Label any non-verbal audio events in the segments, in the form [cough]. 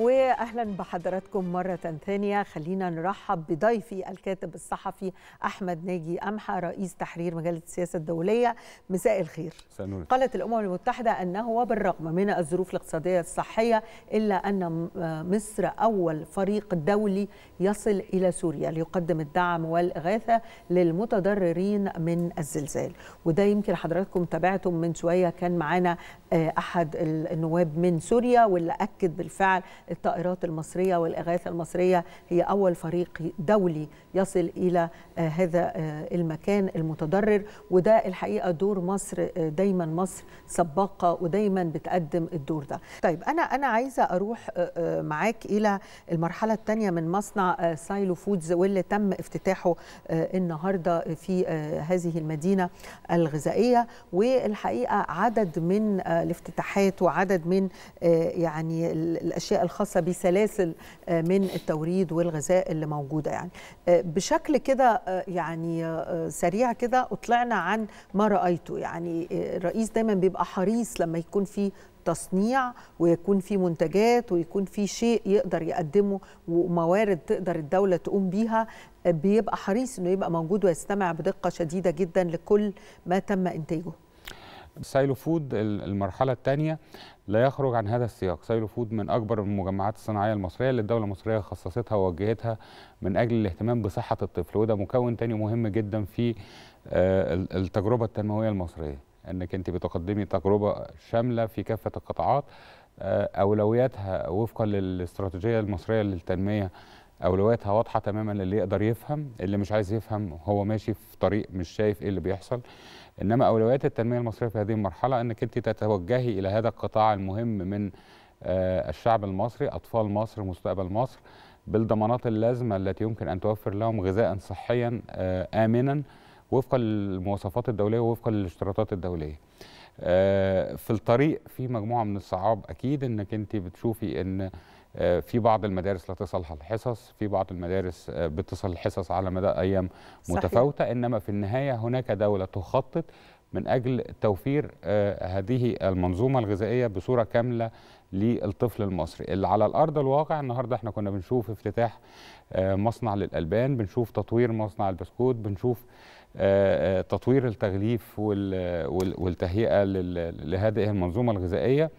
واهلا بحضراتكم مره ثانيه خلينا نرحب بضيفي الكاتب الصحفي احمد ناجي امحى رئيس تحرير مجله السياسه الدوليه مساء الخير سنوني. قالت الامم المتحده انه وبالرغم من الظروف الاقتصاديه الصحيه الا ان مصر اول فريق دولي يصل الى سوريا ليقدم الدعم والاغاثه للمتضررين من الزلزال وده يمكن حضراتكم تابعتم من شويه كان معانا آه، احد النواب من سوريا واللي اكد بالفعل الطائرات المصرية والإغاثة المصرية هي أول فريق دولي يصل إلى آه، هذا آه، المكان المتضرر وده الحقيقة دور مصر آه، دايما مصر سباقة ودايما بتقدم الدور ده طيب أنا أنا عايزة أروح معاك إلى المرحلة الثانية من مصنع سايلو فودز واللي تم افتتاحه النهاردة في هذه المدينة الغذائية والحقيقة عدد من الافتتاحات وعدد من يعني الأشياء الخاصة الخاصه بسلاسل آه، من التوريد والغذاء اللي موجوده يعني آه، بشكل كده آه، يعني سريع كده اطلعنا عن ما رايته يعني الرئيس دايما بيبقى حريص لما يكون في تصنيع ويكون في منتجات ويكون في شيء يقدر يقدمه وموارد تقدر الدوله تقوم بيها بيبقى حريص انه يبقى موجود ويستمع بدقه شديده جدا لكل ما تم انتاجه سايلو فود المرحله الثانيه لا يخرج عن هذا السياق سايلو فود من اكبر المجمعات الصناعيه المصريه اللي الدوله المصريه خصصتها ووجهتها من اجل الاهتمام بصحه الطفل وده مكون تاني مهم جدا في آه، التجربه التنمويه المصريه انك انت بتقدمي تجربه شامله في كافه القطاعات آه، اولوياتها وفقا للاستراتيجيه المصريه للتنميه اولوياتها واضحه تماما اللي يقدر يفهم اللي مش عايز يفهم هو ماشي في طريق مش شايف ايه اللي بيحصل انما اولويات التنميه المصريه في هذه المرحله انك انت تتوجهي الى هذا القطاع المهم من آه، الشعب المصري اطفال مصر مستقبل مصر بالضمانات اللازمه التي يمكن ان توفر لهم غذاء صحيا آه، امنا وفقا للمواصفات الدوليه ووفقا للاشتراطات الدوليه. آه، في الطريق في مجموعه من الصعاب اكيد انك انت بتشوفي ان آه، في بعض المدارس لا تصلح الحصص في بعض المدارس آه، بتصل الحصص على مدى أيام متفاوتة إنما في النهاية هناك دولة تخطط من أجل توفير آه، هذه المنظومة الغذائية بصورة كاملة للطفل المصري اللي على الأرض الواقع النهاردة احنا كنا بنشوف افتتاح مصنع للألبان بنشوف تطوير مصنع البسكوت بنشوف تطوير التغليف والتهيئة لهذه المنظومة الغذائية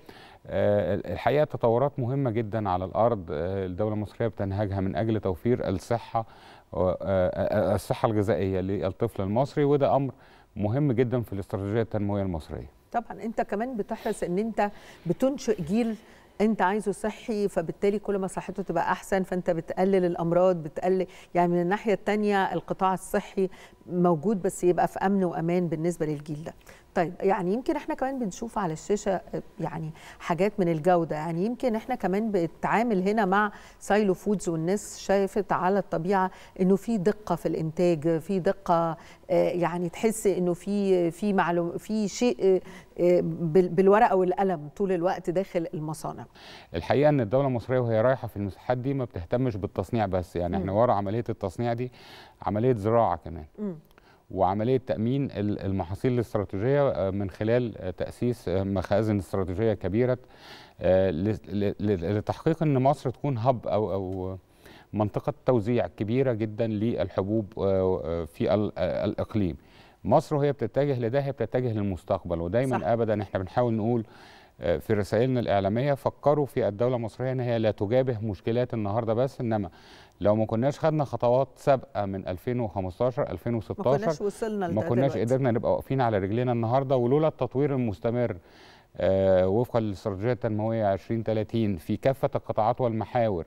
آه، الحقيقه تطورات مهمه جدا على الارض آه، الدوله المصريه بتنهجها من اجل توفير الصحه آه، الصحه الغذائيه للطفل المصري وده امر مهم جدا في الاستراتيجيه التنمويه المصريه. طبعا انت كمان بتحرص ان انت بتنشئ جيل انت عايزه صحي فبالتالي كل ما صحته تبقى احسن فانت بتقلل الامراض بتقلل يعني من الناحيه الثانيه القطاع الصحي موجود بس يبقى في امن وامان بالنسبه للجيل ده طيب يعني يمكن احنا كمان بنشوف على الشاشه آه، يعني حاجات من الجوده يعني يمكن احنا كمان بنتعامل هنا مع سايلو فودز والناس شافت على الطبيعه انه في دقه في الانتاج في دقه آه، يعني تحس انه في في معلوم في شيء آه، بالورقه والقلم طول الوقت داخل المصانع الحقيقه ان الدوله المصريه وهي رايحه في المساحات دي ما بتهتمش بالتصنيع بس يعني م. احنا ورا عمليه التصنيع دي عمليه زراعه كمان م. وعمليه تامين المحاصيل الاستراتيجيه آه، من خلال تاسيس آه، مخازن استراتيجيه كبيره آه، لتحقيق ان مصر تكون هب او او منطقه توزيع كبيره جدا للحبوب في الاقليم. مصر وهي بتتجه لده هي بتتجه للمستقبل ودايما صح. ابدا احنا بنحاول نقول في رسائلنا الاعلاميه فكروا في الدوله المصريه ان هي لا تجابه مشكلات النهارده بس انما لو ما كناش خدنا خطوات سابقه من 2015 2016 ما كناش وصلنا ما كناش قدرنا نبقى واقفين على رجلينا النهارده ولولا التطوير المستمر آه وفقا للاستراتيجيه التنمويه 2030 في كافه القطاعات والمحاور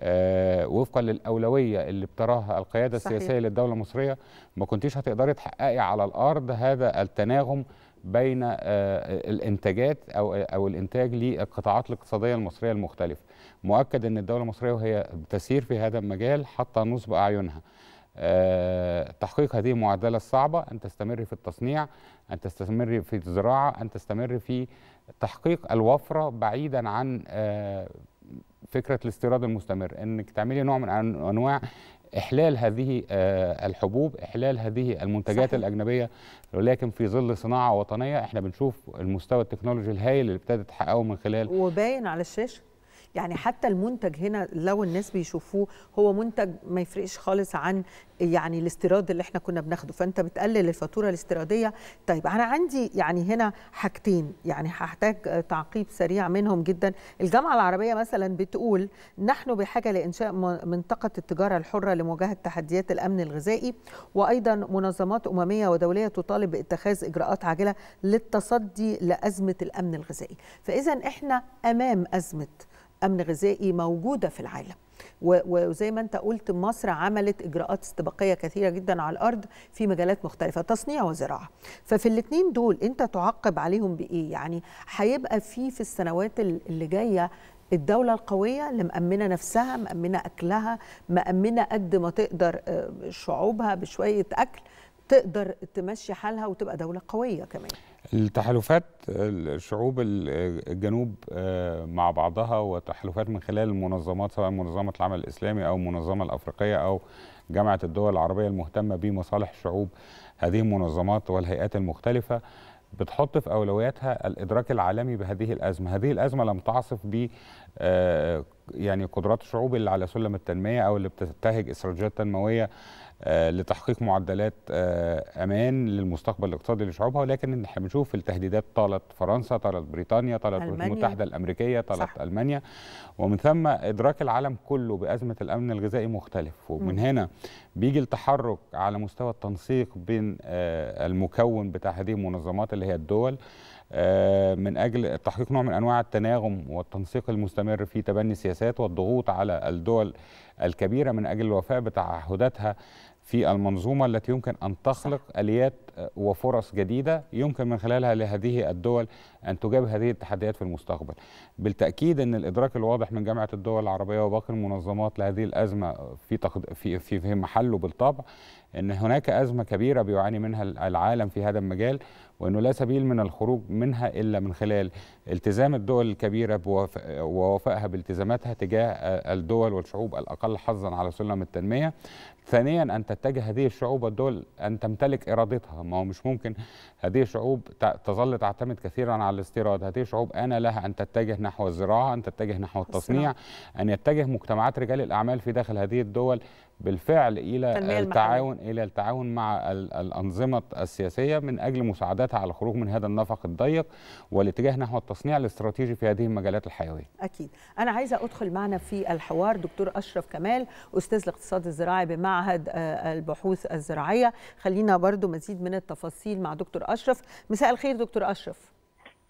آه وفقا للاولويه اللي بتراها القياده صحيح. السياسيه للدوله المصريه ما كنتيش هتقدري تحققي على الارض هذا التناغم بين آه الانتاجات او او الانتاج للقطاعات الاقتصاديه المصريه المختلفه مؤكد ان الدوله المصريه وهي تسير في هذا المجال حتى نصب اعينها آه، تحقيق هذه المعادله الصعبه ان تستمر في التصنيع ان تستمر في الزراعه ان تستمر في تحقيق الوفره بعيدا عن آه، فكره الاستيراد المستمر انك تعملي نوع من انواع احلال هذه آه، الحبوب احلال هذه المنتجات صحيح. الاجنبيه ولكن في ظل صناعه وطنيه احنا بنشوف المستوى التكنولوجي الهائل اللي ابتدت تحققه من خلال وباين على الشاشه يعني حتى المنتج هنا لو الناس بيشوفوه هو منتج ما يفرقش خالص عن يعني الاستيراد اللي احنا كنا بناخده فانت بتقلل الفاتوره الاستيراديه طيب انا عندي يعني هنا حاجتين يعني هحتاج تعقيب سريع منهم جدا الجامعه العربيه مثلا بتقول نحن بحاجه لانشاء منطقه التجاره الحره لمواجهه تحديات الامن الغذائي وايضا منظمات امميه ودوليه تطالب باتخاذ اجراءات عاجله للتصدي لازمه الامن الغذائي فاذا احنا امام ازمه امن غذائي موجوده في العالم وزي ما انت قلت مصر عملت اجراءات استباقيه كثيره جدا على الارض في مجالات مختلفه تصنيع وزراعه ففي الاثنين دول انت تعقب عليهم بايه يعني هيبقى في في السنوات اللي جايه الدولة القوية اللي مأمنة نفسها مأمنة أكلها مأمنة قد ما تقدر آه، شعوبها بشوية أكل تقدر تمشي حالها وتبقى دولة قوية كمان التحالفات الشعوب الجنوب آه، مع بعضها وتحالفات من خلال المنظمات سواء منظمة العمل الإسلامي أو المنظمة الأفريقية أو جامعة الدول العربية المهتمة بمصالح الشعوب هذه المنظمات والهيئات المختلفة بتحط في أولوياتها الإدراك العالمي بهذه الأزمة هذه الأزمة لم تعصف ب آه، يعني قدرات الشعوب اللي على سلم التنمية أو اللي بتتهج استراتيجيات تنموية آه، لتحقيق معدلات آه، امان للمستقبل الاقتصادي لشعوبها ولكن احنا بنشوف التهديدات طالت فرنسا طالت بريطانيا طالت الولايات المتحده الامريكيه طالت صح. المانيا ومن ثم ادراك العالم كله بازمه الامن الغذائي مختلف ومن م. هنا بيجي التحرك على مستوى التنسيق بين آه، المكون بتاع هذه المنظمات اللي هي الدول من اجل تحقيق نوع من انواع التناغم والتنسيق المستمر في تبني السياسات والضغوط على الدول الكبيره من اجل الوفاء بتعهداتها في المنظومة التي يمكن أن تخلق أليات آه، وفرص جديدة يمكن من خلالها لهذه الدول أن تجاب هذه التحديات في المستقبل بالتأكيد أن الإدراك الواضح من جامعة الدول العربية وباقي المنظمات لهذه الأزمة في, تقد... في, في, في محله بالطبع أن هناك أزمة كبيرة بيعاني منها العالم في هذا المجال وأنه لا سبيل من الخروج منها إلا من خلال التزام الدول الكبيرة بوف... ووفائها بالتزاماتها تجاه آه، الدول والشعوب الأقل حظا على سلم التنمية ثانيا ان تتجه هذه الشعوب والدول ان تمتلك ارادتها ما هو مش ممكن هذه الشعوب تظل تعتمد كثيرا على الاستيراد هذه الشعوب ان لها ان تتجه نحو الزراعه ان تتجه نحو التصنيع ان يتجه مجتمعات رجال الاعمال في داخل هذه الدول بالفعل الى التعاون الى التعاون مع الانظمه السياسيه من اجل مساعدتها على الخروج من هذا النفق الضيق والاتجاه نحو التصنيع الاستراتيجي في هذه المجالات الحيويه. اكيد، انا عايزه ادخل معنا في الحوار دكتور اشرف كمال استاذ الاقتصاد الزراعي بمعهد آه، البحوث الزراعيه، خلينا برضو مزيد من التفاصيل مع دكتور اشرف، مساء الخير دكتور اشرف.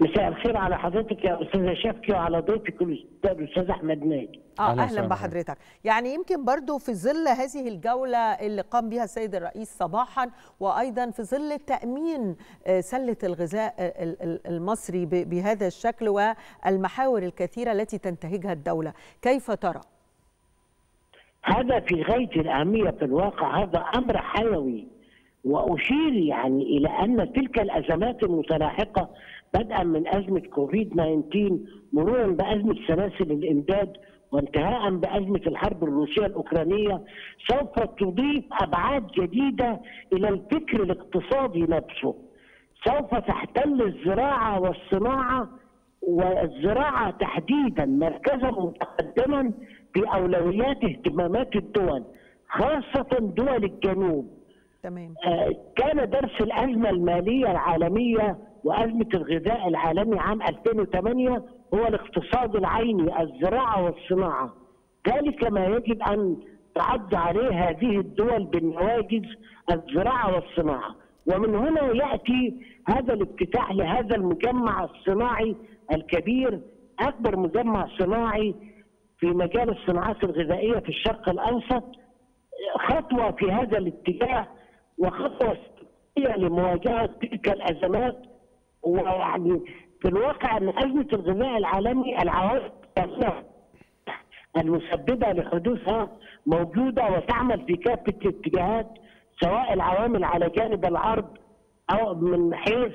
مساء الخير على حضرتك يا استاذه شفقي وعلى ضيفك الاستاذ احمد ناجي اه اهلا بحضرتك يعني يمكن برضو في ظل هذه الجوله اللي قام بها السيد الرئيس صباحا وايضا في ظل تامين آه، سله الغذاء آه، المصري بهذا الشكل والمحاور الكثيره التي تنتهجها الدوله كيف ترى هذا في غايه الاهميه في الواقع هذا امر حيوي واشير يعني الى ان تلك الازمات المتلاحقه بدءا من أزمة كوفيد 19 مرورا بأزمة سلاسل الإمداد وانتهاء بأزمة الحرب الروسية الأوكرانية سوف تضيف أبعاد جديدة إلى الفكر الاقتصادي نفسه سوف تحتل الزراعة والصناعة والزراعة تحديدا مركزا متقدما في أولويات اهتمامات الدول خاصة دول الجنوب تمام. آه، كان درس الأزمة المالية العالمية وأزمة الغذاء العالمي عام 2008 هو الاقتصاد العيني الزراعة والصناعة ذلك ما يجب أن تعد عليه هذه الدول بالنواجز الزراعة والصناعة ومن هنا يأتي هذا الافتتاح لهذا المجمع الصناعي الكبير أكبر مجمع صناعي في مجال الصناعات الغذائية في الشرق الأوسط خطوة في هذا الاتجاه وخطوة لمواجهة تلك الأزمات ويعني في الواقع ان أزمة الغذاء العالمي العوائق المسببة لحدوثها موجودة وتعمل في كافة الاتجاهات سواء العوامل على جانب العرض أو من حيث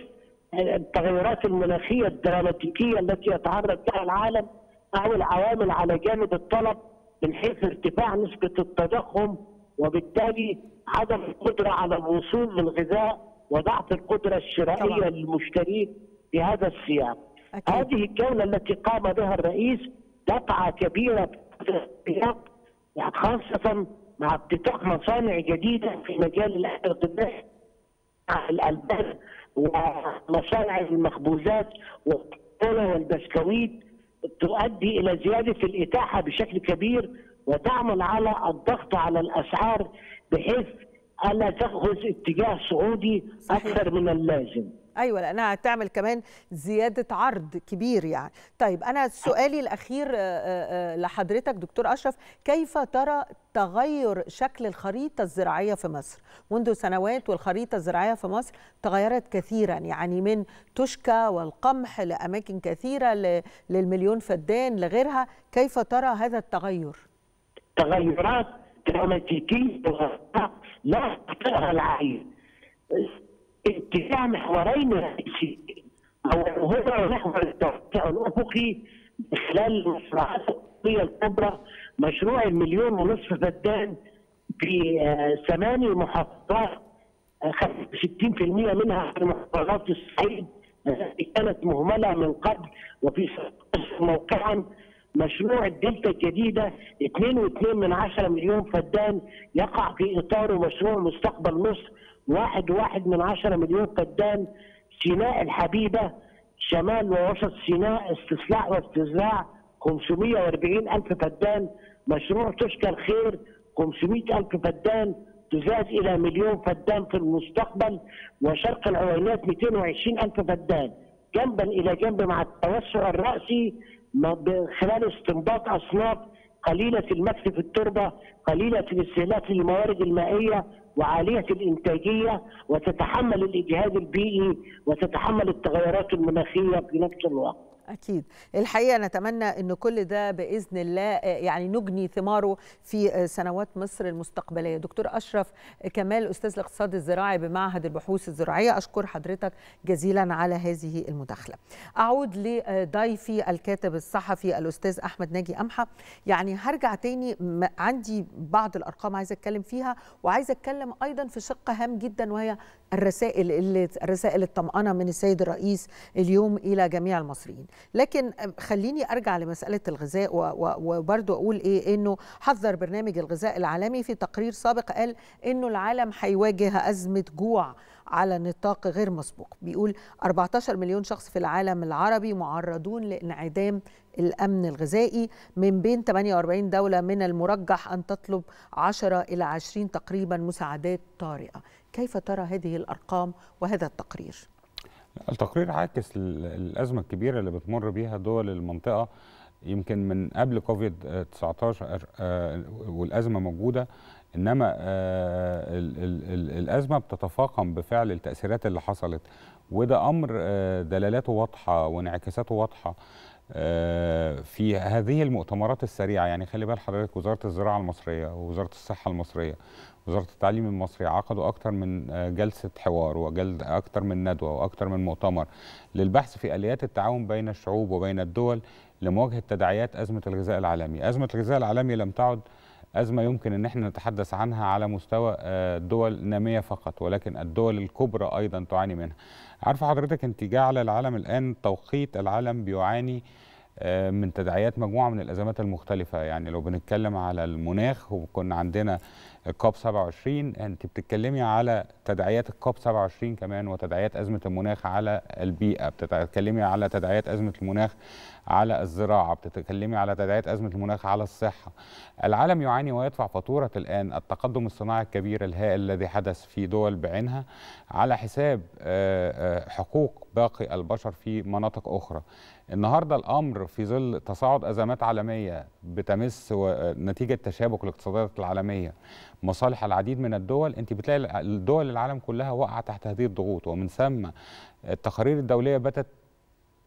التغيرات المناخية الدراماتيكية التي يتعرض لها العالم أو العوامل على جانب الطلب من حيث ارتفاع نسبة التضخم وبالتالي عدم القدرة على الوصول للغذاء وضعت القدرة الشرائية طبعا. للمشترين في هذا السياق أكيد. هذه الجولة التي قام بها الرئيس دفعة كبيرة في يعني خاصة مع افتتاح مصانع جديدة في مجال الأكل الألبان ومصانع المخبوزات والكولا والبسكويت تؤدي إلى زيادة الإتاحة بشكل كبير وتعمل على الضغط على الأسعار بحيث الا تاخذ اتجاه سعودي اكثر من اللازم ايوه لانها تعمل كمان زياده عرض كبير يعني طيب انا سؤالي الاخير آه، آه، آه، لحضرتك دكتور اشرف كيف ترى تغير شكل الخريطه الزراعيه في مصر منذ سنوات والخريطه الزراعيه في مصر تغيرت كثيرا يعني من تشكى والقمح لاماكن كثيره للمليون فدان لغيرها كيف ترى هذا التغير تغيرات دراماتيكية لا يخطئها العين اتساع محورين رئيسيين هو محور التوسع الأفقي من خلال المشروعات الأفقية الكبرى مشروع المليون ونصف فدان في آه، ثماني محافظات 65% آه، منها في محافظات الصعيد آه، كانت مهمله من قبل وفي موقعا مشروع الدلتا الجديدة 2.2 من عشرة مليون فدان يقع في إطار مشروع مستقبل مصر 1.1 من عشرة مليون فدان سيناء الحبيبة شمال ووسط سيناء استصلاح واستزراع 540 ألف فدان مشروع تشكر خير 500 ألف فدان تزاد إلى مليون فدان في المستقبل وشرق العوينات 220 ألف فدان جنبا إلى جنب مع التوسع الرأسي من خلال استنباط اصناف قليله في المكس في التربه، قليله في الاستهلاك للموارد المائيه وعاليه الانتاجيه وتتحمل الاجهاد البيئي وتتحمل التغيرات المناخيه في نفس الوقت. أكيد الحقيقة نتمنى أن كل ده بإذن الله آه، يعني نجني ثماره في آه، سنوات مصر المستقبلية دكتور أشرف كمال أستاذ الاقتصاد الزراعي بمعهد البحوث الزراعية أشكر حضرتك جزيلا على هذه المداخلة أعود لضيفي الكاتب الصحفي الأستاذ أحمد ناجي أمحة يعني هرجع تاني عندي بعض الأرقام عايزة أتكلم فيها وعايزة أتكلم أيضا في شق هام جدا وهي الرسائل اللي الرسائل الطمأنة من السيد الرئيس اليوم إلى جميع المصريين لكن خليني ارجع لمساله الغذاء وبرضو اقول ايه انه حذر برنامج الغذاء العالمي في تقرير سابق قال انه العالم هيواجه ازمه جوع على نطاق غير مسبوق بيقول 14 مليون شخص في العالم العربي معرضون لانعدام الأمن الغذائي من بين 48 دولة من المرجح أن تطلب 10 إلى 20 تقريبا مساعدات طارئة كيف ترى هذه الأرقام وهذا التقرير؟ التقرير عاكس الازمه الكبيره اللي بتمر بيها دول المنطقه يمكن من قبل كوفيد 19 آه، والازمه موجوده انما آه، الازمه بتتفاقم بفعل التاثيرات اللي حصلت وده امر آه، دلالاته واضحه وانعكاساته واضحه آه، في هذه المؤتمرات السريعه يعني خلي بال حضرتك وزاره الزراعه المصريه ووزاره الصحه المصريه وزاره التعليم المصري عقدوا اكثر من آه، جلسه حوار وجلد اكثر من ندوه واكثر من مؤتمر للبحث في اليات التعاون بين الشعوب وبين الدول لمواجهه تداعيات ازمه الغذاء العالمي ازمه الغذاء العالمي لم تعد أزمة يمكن أن احنا نتحدث عنها على مستوى آه، دول نامية فقط ولكن الدول الكبرى أيضا تعاني منها عارفة حضرتك أنت جعل العالم الآن توقيت العالم بيعاني آه، من تداعيات مجموعة من الأزمات المختلفة يعني لو بنتكلم على المناخ وكنا عندنا الكوب 27 أنت بتتكلمي على تداعيات الكوب 27 كمان وتداعيات أزمة المناخ على البيئة بتتكلمي على تداعيات أزمة المناخ على الزراعه بتتكلمي على تداعيات ازمه المناخ على الصحه العالم يعاني ويدفع فاتوره الان التقدم الصناعي الكبير الهائل الذي حدث في دول بعينها على حساب آه، آه، حقوق باقي البشر في مناطق اخرى النهارده الامر في ظل تصاعد ازمات عالميه بتمس آه، نتيجه تشابك الاقتصادات العالميه مصالح العديد من الدول انت بتلاقي الدول العالم كلها واقعه تحت هذه الضغوط ومن ثم التقارير الدوليه باتت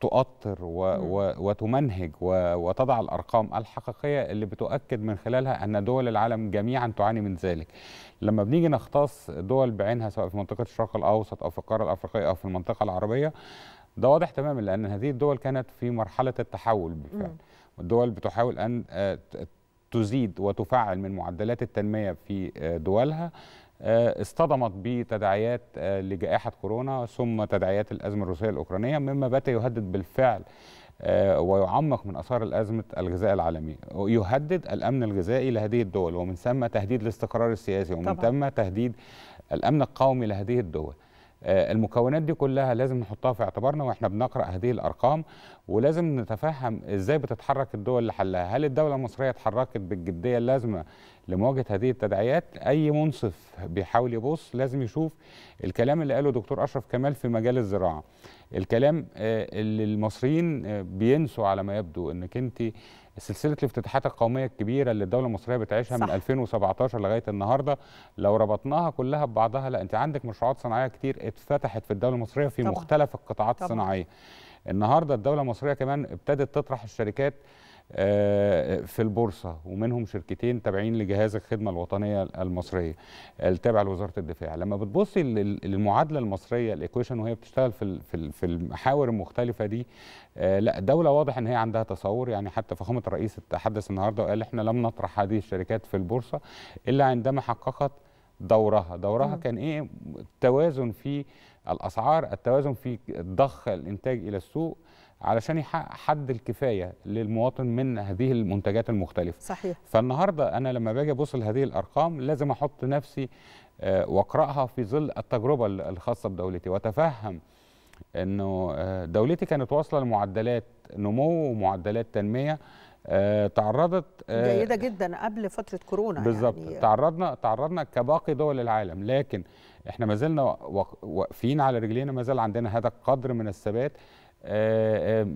تؤطر و و وتمنهج و وتضع الارقام الحقيقيه اللي بتؤكد من خلالها ان دول العالم جميعا تعاني من ذلك. لما بنيجي نختص دول بعينها سواء في منطقه الشرق الاوسط او في القاره الافريقيه او في المنطقه العربيه ده واضح تماما لان هذه الدول كانت في مرحله التحول بالفعل. والدول بتحاول ان آه، تزيد وتفعل من معدلات التنميه في آه، دولها آه، اصطدمت بتداعيات آه، لجائحة كورونا ثم تداعيات الأزمة الروسية الأوكرانية مما بات يهدد بالفعل آه، ويعمق من اثار الازمه الغذاء العالمي يهدد الامن الغذائي لهذه الدول ومن ثم تهديد الاستقرار السياسي ومن ثم تهديد الامن القومي لهذه الدول آه، المكونات دي كلها لازم نحطها في اعتبارنا واحنا بنقرا هذه الارقام ولازم نتفهم ازاي بتتحرك الدول اللي حلها هل الدوله المصريه اتحركت بالجديه اللازمه لمواجهه هذه التداعيات اي منصف بيحاول يبص لازم يشوف الكلام اللي قاله دكتور اشرف كمال في مجال الزراعه الكلام آه، اللي المصريين آه، بينسوا على ما يبدو انك انت سلسله الافتتاحات القوميه الكبيره اللي الدوله المصريه بتعيشها صح. من 2017 لغايه النهارده لو ربطناها كلها ببعضها لا انت عندك مشروعات صناعيه كتير اتفتحت في الدوله المصريه في طبعا. مختلف القطاعات طبعا. الصناعيه النهارده الدوله المصريه كمان ابتدت تطرح الشركات في البورصه ومنهم شركتين تابعين لجهاز الخدمه الوطنيه المصريه التابع لوزاره الدفاع لما بتبصي للمعادله المصريه الايكويشن وهي بتشتغل في المحاور المختلفه دي آه، لا دوله واضح ان هي عندها تصور يعني حتى فخامه الرئيس تحدث النهارده وقال احنا لم نطرح هذه الشركات في البورصه الا عندما حققت دورها دورها كان ايه التوازن في الاسعار التوازن في ضخ الانتاج الى السوق علشان يحقق حد الكفايه للمواطن من هذه المنتجات المختلفه صحيح فالنهارده انا لما باجي ابص لهذه الارقام لازم احط نفسي آه، واقراها في ظل التجربه الخاصه بدولتي واتفهم انه آه، دولتي كانت واصله لمعدلات نمو ومعدلات تنميه آه، تعرضت جيده جدا قبل فتره كورونا يعني. بالظبط يعني تعرضنا تعرضنا كباقي دول العالم لكن احنا ما زلنا واقفين على رجلينا ما زال عندنا هذا القدر من الثبات é, é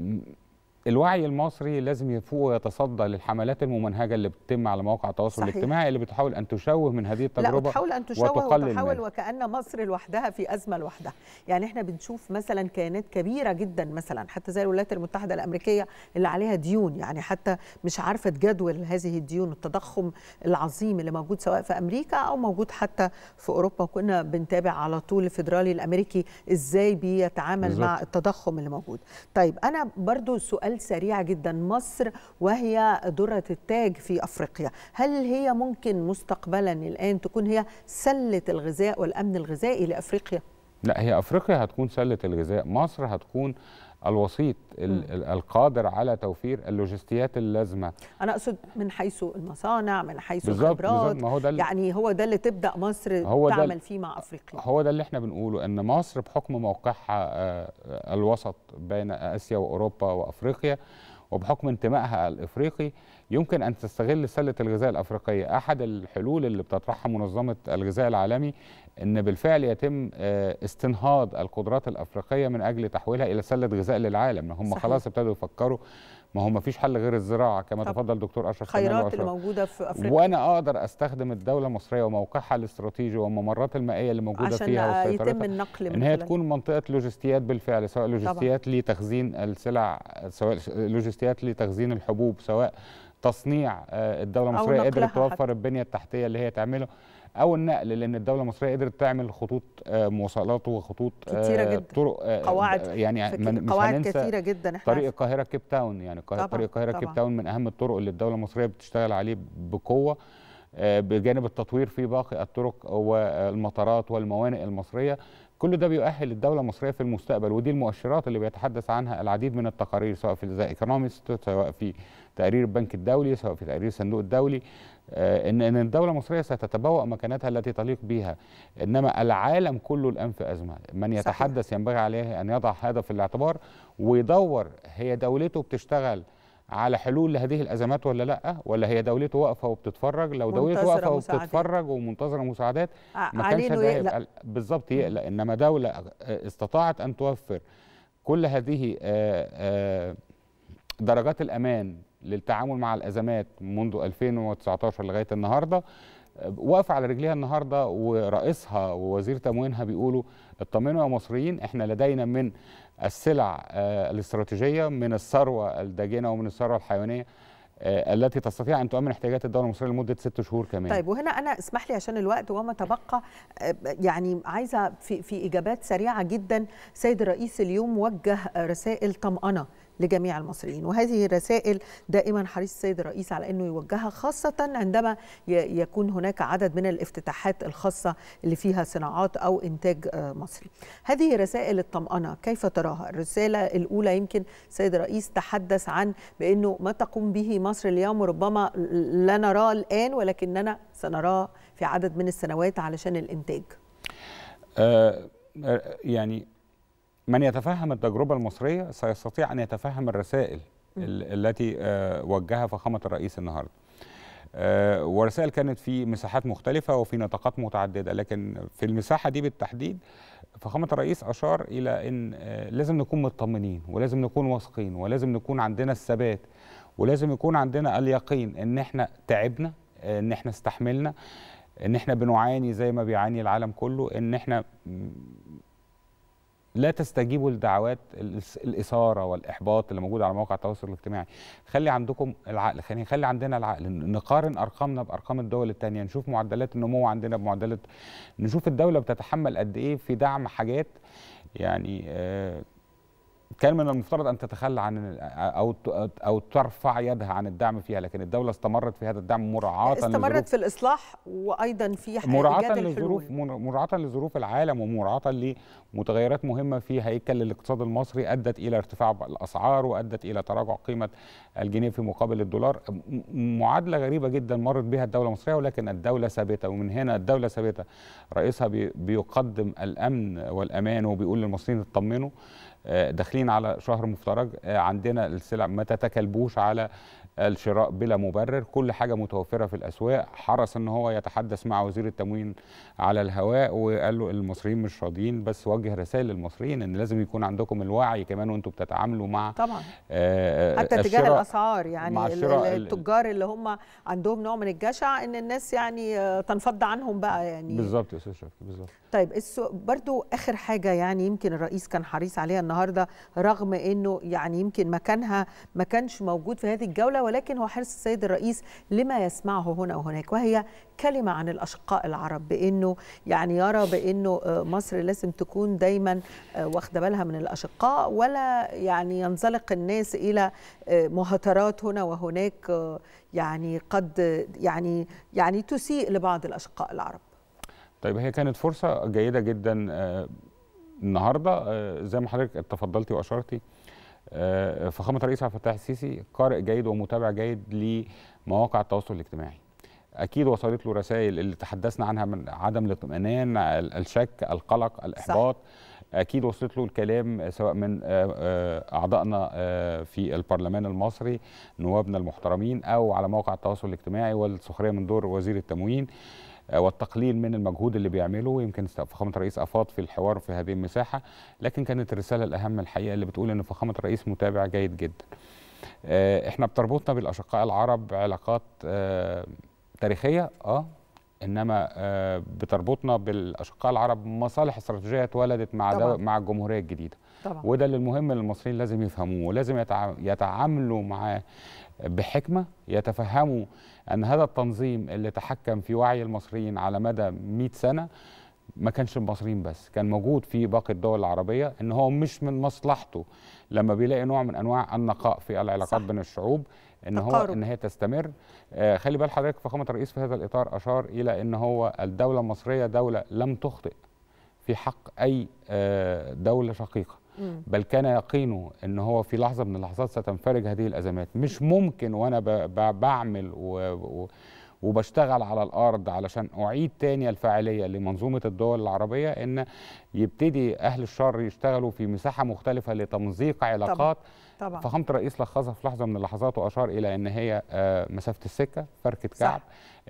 الوعي المصري لازم يفوق ويتصدى للحملات الممنهجه اللي بتتم على مواقع التواصل صحيح. الاجتماعي اللي بتحاول ان تشوه من هذه التجربه لا بتحاول ان تشوه وتقلل وتحاول وكان مصر لوحدها في ازمه لوحدها يعني احنا بنشوف مثلا كيانات كبيره جدا مثلا حتى زي الولايات المتحده الامريكيه اللي عليها ديون يعني حتى مش عارفه تجدول هذه الديون التضخم العظيم اللي موجود سواء في امريكا او موجود حتى في اوروبا وكنا بنتابع على طول الفدرالي الامريكي ازاي بيتعامل بالزبط. مع التضخم اللي موجود طيب انا برضو سؤال بل سريعة جدا مصر وهي درة التاج في أفريقيا هل هي ممكن مستقبلا الآن تكون هي سلة الغذاء والأمن الغذائي لأفريقيا؟ لا هي أفريقيا هتكون سلة الغذاء مصر هتكون الوسيط القادر على توفير اللوجستيات اللازمه انا اقصد من حيث المصانع من حيث الخبرات هو ده يعني هو ده اللي تبدا مصر هو تعمل فيه مع افريقيا هو ده اللي احنا بنقوله ان مصر بحكم موقعها آه، الوسط بين اسيا واوروبا وافريقيا وبحكم انتمائها الافريقي يمكن أن تستغل سلة الغذاء الأفريقية أحد الحلول اللي بتطرحها منظمة الغذاء العالمي أن بالفعل يتم آه، استنهاض القدرات الأفريقية من أجل تحويلها إلى سلة غذاء للعالم هم صحيح. خلاص ابتدوا يفكروا ما هو ما فيش حل غير الزراعه كما طب. تفضل دكتور اشرف خيرات اللي موجوده في افريقيا وانا اقدر استخدم الدوله المصريه وموقعها الاستراتيجي والممرات المائيه اللي موجوده فيها عشان يتم النقل ان هي تكون منطقه لوجستيات بالفعل سواء لوجستيات طبعا. لتخزين السلع سواء لوجستيات لتخزين الحبوب سواء تصنيع آه، الدوله المصريه قدرت توفر البنيه التحتيه اللي هي تعمله او النقل لان الدوله المصريه قدرت تعمل خطوط آه، مواصلات وخطوط آه، كتيره جدا طرق قواعد يعني من قواعد كثيره جدا احنا طريق القاهره كيب تاون يعني طبعًا طريق القاهره كيب تاون من اهم الطرق اللي الدوله المصريه بتشتغل عليه بقوه بجانب التطوير في باقي الطرق والمطارات والموانئ المصريه كل ده بيؤهل الدولة المصرية في المستقبل ودي المؤشرات اللي بيتحدث عنها العديد من التقارير سواء في ذا ايكونومست سواء في تقرير البنك الدولي سواء في تقرير الصندوق الدولي آه، ان ان الدوله المصريه ستتبوأ مكانتها التي تليق بها انما العالم كله الان في ازمه من يتحدث صحيح. ينبغي عليه ان يضع هذا في الاعتبار ويدور هي دولته بتشتغل على حلول لهذه الازمات ولا لا ولا هي دولته واقفه وبتتفرج لو دولته واقفه وبتتفرج ومنتظره مساعدات ما كانش ده بالظبط يقلق انما دوله آه، استطاعت ان توفر كل هذه آه، درجات الامان للتعامل مع الازمات منذ 2019 لغايه النهارده واقفه على رجليها النهارده ورئيسها ووزير تموينها بيقولوا اطمنوا يا مصريين احنا لدينا من السلع آه، الاستراتيجيه من الثروه الداجنه ومن الثروه الحيوانيه آه، التي تستطيع ان تؤمن احتياجات الدوله المصريه لمده ست شهور كمان. طيب وهنا انا اسمح لي عشان الوقت وما تبقى آه، يعني عايزه في في اجابات سريعه جدا، سيد الرئيس اليوم وجه رسائل طمانه لجميع المصريين وهذه الرسائل دائما حريص السيد الرئيس على أنه يوجهها خاصة عندما يكون هناك عدد من الافتتاحات الخاصة اللي فيها صناعات أو إنتاج آه، مصري هذه رسائل الطمأنة كيف تراها الرسالة الأولى يمكن السيد الرئيس تحدث عن بأنه ما تقوم به مصر اليوم ربما لا نراه الآن ولكننا سنراه في عدد من السنوات علشان الإنتاج آه يعني من يتفهم التجربة المصرية سيستطيع أن يتفهم الرسائل التي آه، وجهها فخامة الرئيس النهاردة آه، ورسائل كانت في مساحات مختلفة وفي نطاقات متعددة لكن في المساحة دي بالتحديد فخامة الرئيس أشار إلى أن آه، لازم نكون مطمنين ولازم نكون واثقين ولازم نكون عندنا الثبات ولازم يكون عندنا اليقين أن احنا تعبنا أن احنا استحملنا أن احنا بنعاني زي ما بيعاني العالم كله أن احنا لا تستجيبوا لدعوات الاثاره والاحباط اللي موجوده على مواقع التواصل الاجتماعي خلي عندكم العقل خلي, خلي عندنا العقل نقارن ارقامنا بارقام الدول الثانيه نشوف معدلات النمو عندنا بمعدلات نشوف الدوله بتتحمل قد ايه في دعم حاجات يعني آه كان من المفترض ان تتخلى عن او او ترفع يدها عن الدعم فيها لكن الدوله استمرت في هذا الدعم مراعاه استمرت في الاصلاح وايضا في مراعاه لظروف مراعاه لظروف العالم ومراعاه لمتغيرات مهمه في هيكل الاقتصاد المصري ادت الى ارتفاع الاسعار وادت الى تراجع قيمه الجنيه في مقابل الدولار معادله غريبه جدا مرت بها الدوله المصريه ولكن الدوله ثابته ومن هنا الدوله ثابته رئيسها بيقدم الامن والامان وبيقول للمصريين اطمنوا داخلين على شهر مفترج آه، عندنا السلع ما تتكلبوش على الشراء بلا مبرر كل حاجة متوفرة في الأسواق حرص أن هو يتحدث مع وزير التموين على الهواء وقال له المصريين مش راضيين بس وجه رسائل للمصريين أن لازم يكون عندكم الوعي كمان وأنتم بتتعاملوا مع طبعا آه، حتى تجاه الأسعار يعني التجار اللي هم عندهم نوع من الجشع أن الناس يعني آه، تنفض عنهم بقى يعني بالظبط يا أستاذ شرفتي بالظبط طيب برضو آخر حاجة يعني يمكن الرئيس كان حريص عليها النهاردة رغم أنه يعني يمكن مكانها ما كانش موجود في هذه الجولة ولكن هو حرص السيد الرئيس لما يسمعه هنا وهناك وهي كلمة عن الأشقاء العرب بأنه يعني يرى بأنه آه، مصر لازم تكون دايما آه، واخدة بالها من الأشقاء ولا يعني ينزلق الناس إلى آه، مهاترات هنا وهناك يعني قد يعني يعني تسيء لبعض الأشقاء العرب طيب هي كانت فرصة جيدة جدا النهارده زي ما حضرتك اتفضلتي واشرتي آه، فخامه الرئيس عبد الفتاح السيسي قارئ جيد ومتابع جيد لمواقع التواصل الاجتماعي اكيد وصلت له رسائل اللي تحدثنا عنها من عدم الاطمئنان الشك القلق الاحباط صح. اكيد وصلت له الكلام آه، سواء من آه، اعضائنا في البرلمان المصري نوابنا المحترمين او على مواقع التواصل الاجتماعي والسخريه من دور وزير التموين آه، والتقليل من المجهود اللي بيعمله يمكن فخامه الرئيس افاض في الحوار في هذه المساحه لكن كانت الرساله الاهم الحقيقه اللي بتقول ان فخامه الرئيس متابع جيد جدا آه، احنا بتربطنا بالاشقاء العرب علاقات آه، تاريخيه اه انما بتربطنا بالاشقاء العرب مصالح استراتيجيه اتولدت مع مع الجمهوريه الجديده طبعا. وده اللي المهم المصريين لازم يفهموه ولازم يتعاملوا معاه بحكمه يتفهموا أن هذا التنظيم اللي تحكم في وعي المصريين على مدى 100 سنة ما كانش المصريين بس كان موجود في باقي الدول العربية ان هو مش من مصلحته لما بيلاقي نوع من انواع النقاء في العلاقات صح. بين الشعوب ان تقارب. هو ان هي تستمر آه خلي بال حضرتك فخامه الرئيس في هذا الاطار اشار الى ان هو الدوله المصريه دوله لم تخطئ في حق اي آه دوله شقيقه بل كان يقينه ان هو في لحظه من اللحظات ستنفرج هذه الازمات مش ممكن وانا بعمل و وبشتغل على الارض علشان اعيد تاني الفاعليه لمنظومه الدول العربيه ان يبتدي اهل الشر يشتغلوا في مساحه مختلفه لتمزيق علاقات طبعا. طبعا. فخامه الرئيس لخصها في لحظه من اللحظات واشار الى ان هي آه، مسافه السكه فركه كعب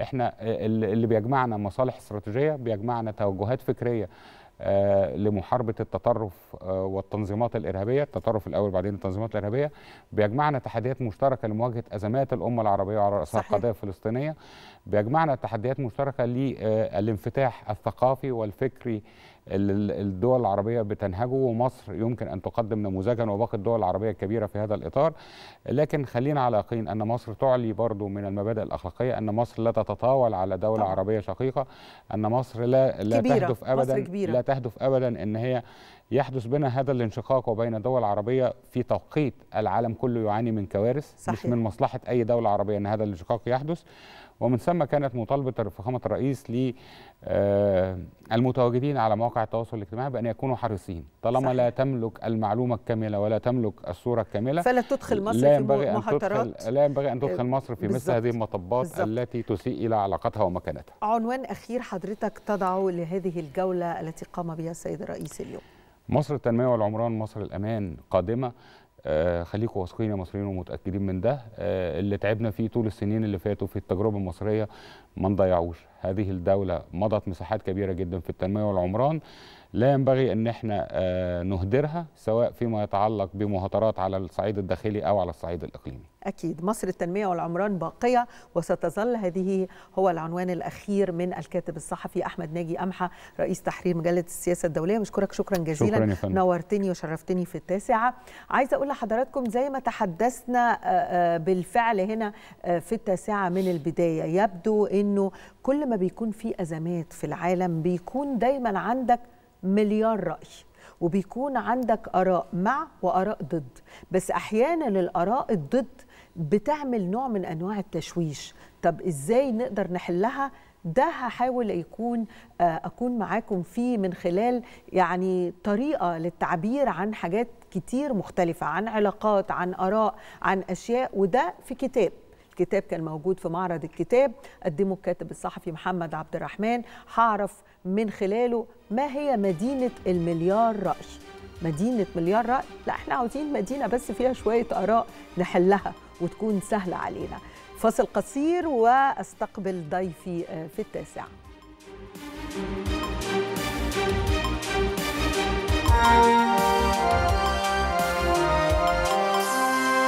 احنا اللي بيجمعنا مصالح استراتيجيه بيجمعنا توجهات فكريه آه، لمحاربه التطرف آه، والتنظيمات الارهابيه، التطرف الاول بعدين التنظيمات الارهابيه، بيجمعنا تحديات مشتركه لمواجهه ازمات الامه العربيه وعلى راسها القضيه الفلسطينيه، بيجمعنا تحديات مشتركه للانفتاح آه، الثقافي والفكري الدول العربية بتنهجه ومصر يمكن أن تقدم نموذجا وباقي الدول العربية الكبيرة في هذا الإطار لكن خلينا على يقين أن مصر تعلي برضو من المبادئ الأخلاقية أن مصر لا تتطاول على دولة طبعا. عربية شقيقة أن مصر لا, لا كبيرة. تهدف أبدا مصر كبيرة. لا تهدف أبدا أن هي يحدث بنا هذا الانشقاق وبين الدول العربية في توقيت العالم كله يعاني من كوارث صحيح. مش من مصلحة أي دولة عربية أن هذا الانشقاق يحدث ومن ثم كانت مطالبة فخامة الرئيس للمتواجدين آه، على مواقع التواصل الاجتماعي بأن يكونوا حريصين طالما صحيح. لا تملك المعلومة الكاملة ولا تملك الصورة الكاملة فلا تدخل مصر لا ينبغي في تدخل لا ينبغي أن تدخل آه، مصر في مثل هذه المطبات بالزبط. التي تسيء إلى علاقتها ومكانتها عنوان أخير حضرتك تضعه لهذه الجولة التي قام بها السيد الرئيس اليوم مصر التنمية والعمران مصر الأمان قادمة آه، خليكم واثقين يا مصريين ومتاكدين من ده آه، اللي تعبنا فيه طول السنين اللي فاتوا في التجربه المصريه ما نضيعوش هذه الدوله مضت مساحات كبيره جدا في التنميه والعمران لا ينبغي ان احنا آه، نهدرها سواء فيما يتعلق بمهاترات على الصعيد الداخلي او على الصعيد الاقليمي اكيد مصر التنميه والعمران باقيه وستظل هذه هو العنوان الاخير من الكاتب الصحفي احمد ناجي امحى رئيس تحرير مجله السياسه الدوليه بشكرك شكرا جزيلا شكرا يا فندم. نورتني وشرفتني في التاسعه عايزه اقول لحضراتكم زي ما تحدثنا آه، آه، بالفعل هنا في التاسعه من البدايه يبدو انه كل ما بيكون في ازمات في العالم بيكون دايما عندك مليار رأي وبيكون عندك آراء مع وآراء ضد بس أحيانا الآراء الضد بتعمل نوع من أنواع التشويش طب إزاي نقدر نحلها ده هحاول يكون آه، اكون معاكم فيه من خلال يعني طريقه للتعبير عن حاجات كتير مختلفه عن علاقات عن اراء عن اشياء وده في كتاب الكتاب كان موجود في معرض الكتاب قدمه الكاتب الصحفي محمد عبد الرحمن هعرف من خلاله ما هي مدينة المليار رأي مدينة مليار رأي لا احنا عاوزين مدينة بس فيها شوية آراء نحلها وتكون سهلة علينا فصل قصير واستقبل ضيفي آه، في التاسع thank [laughs] you